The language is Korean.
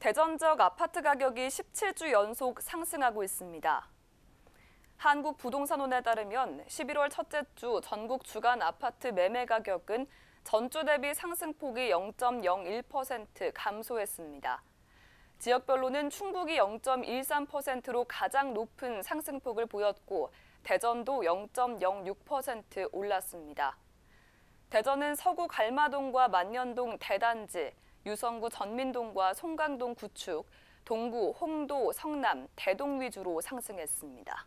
대전적 아파트 가격이 17주 연속 상승하고 있습니다. 한국부동산원에 따르면 11월 첫째 주 전국 주간 아파트 매매 가격은 전주 대비 상승폭이 0.01% 감소했습니다. 지역별로는 충북이 0.13%로 가장 높은 상승폭을 보였고 대전도 0.06% 올랐습니다. 대전은 서구 갈마동과 만년동 대단지, 유성구 전민동과 송강동 구축, 동구, 홍도, 성남, 대동 위주로 상승했습니다.